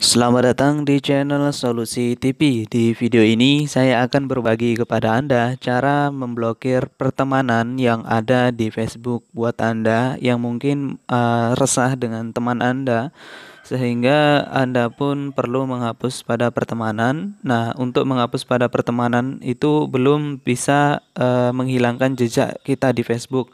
Selamat datang di channel Solusi TV. Di video ini saya akan berbagi kepada Anda cara memblokir pertemanan yang ada di Facebook buat Anda yang mungkin uh, resah dengan teman Anda sehingga Anda pun perlu menghapus pada pertemanan. Nah, untuk menghapus pada pertemanan itu belum bisa uh, menghilangkan jejak kita di Facebook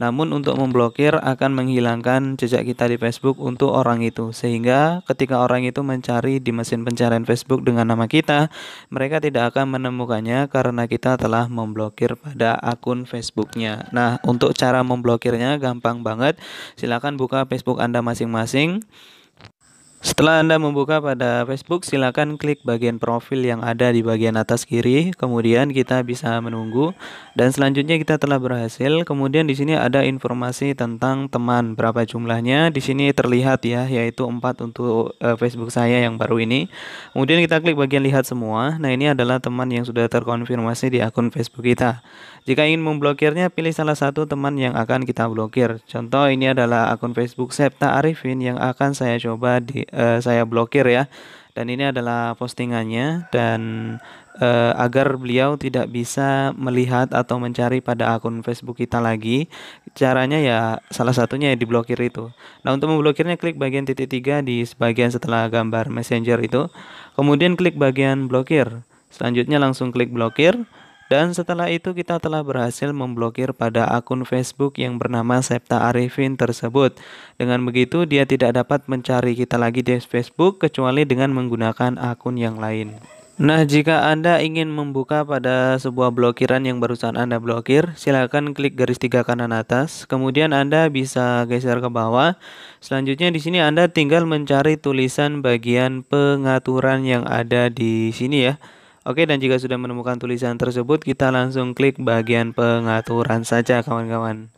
namun untuk memblokir akan menghilangkan jejak kita di Facebook untuk orang itu. Sehingga ketika orang itu mencari di mesin pencarian Facebook dengan nama kita, mereka tidak akan menemukannya karena kita telah memblokir pada akun Facebooknya. Nah, untuk cara memblokirnya gampang banget. Silahkan buka Facebook Anda masing-masing. Setelah Anda membuka pada Facebook, silakan klik bagian profil yang ada di bagian atas kiri. Kemudian kita bisa menunggu dan selanjutnya kita telah berhasil. Kemudian di sini ada informasi tentang teman, berapa jumlahnya. Di sini terlihat ya, yaitu 4 untuk uh, Facebook saya yang baru ini. Kemudian kita klik bagian lihat semua. Nah, ini adalah teman yang sudah terkonfirmasi di akun Facebook kita. Jika ingin memblokirnya, pilih salah satu teman yang akan kita blokir. Contoh ini adalah akun Facebook Septa Arifin yang akan saya coba di uh, saya blokir ya. Dan ini adalah postingannya dan uh, agar beliau tidak bisa melihat atau mencari pada akun Facebook kita lagi. Caranya ya salah satunya ya diblokir itu. Nah, untuk memblokirnya klik bagian titik tiga di sebagian setelah gambar Messenger itu. Kemudian klik bagian blokir. Selanjutnya langsung klik blokir. Dan setelah itu kita telah berhasil memblokir pada akun Facebook yang bernama Septa Arifin tersebut. Dengan begitu dia tidak dapat mencari kita lagi di Facebook kecuali dengan menggunakan akun yang lain. Nah, jika Anda ingin membuka pada sebuah blokiran yang barusan Anda blokir, silakan klik garis tiga kanan atas. Kemudian Anda bisa geser ke bawah. Selanjutnya di sini Anda tinggal mencari tulisan bagian pengaturan yang ada di sini ya. Oke, dan jika sudah menemukan tulisan tersebut, kita langsung klik bagian pengaturan saja, kawan-kawan.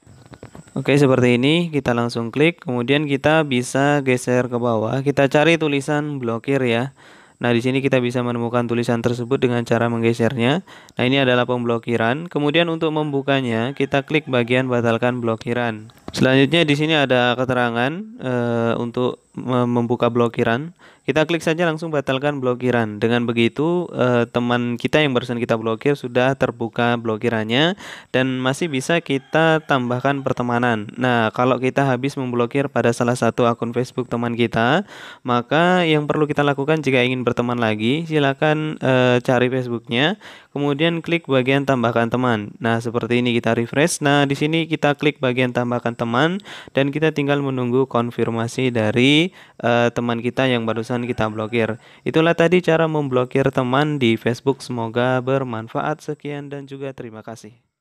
Oke, seperti ini. Kita langsung klik, kemudian kita bisa geser ke bawah. Kita cari tulisan blokir ya. Nah, di sini kita bisa menemukan tulisan tersebut dengan cara menggesernya. Nah, ini adalah pemblokiran. Kemudian untuk membukanya, kita klik bagian batalkan blokiran. Selanjutnya di sini ada keterangan e, untuk membuka blokiran. Kita klik saja langsung batalkan blokiran. Dengan begitu e, teman kita yang barusan kita blokir sudah terbuka blokirannya dan masih bisa kita tambahkan pertemanan. Nah, kalau kita habis memblokir pada salah satu akun Facebook teman kita, maka yang perlu kita lakukan jika ingin berteman lagi, silakan e, cari Facebooknya, kemudian klik bagian tambahkan teman. Nah, seperti ini kita refresh. Nah, di sini kita klik bagian tambahkan teman teman dan kita tinggal menunggu konfirmasi dari uh, teman kita yang barusan kita blokir. Itulah tadi cara memblokir teman di Facebook. Semoga bermanfaat. Sekian dan juga terima kasih.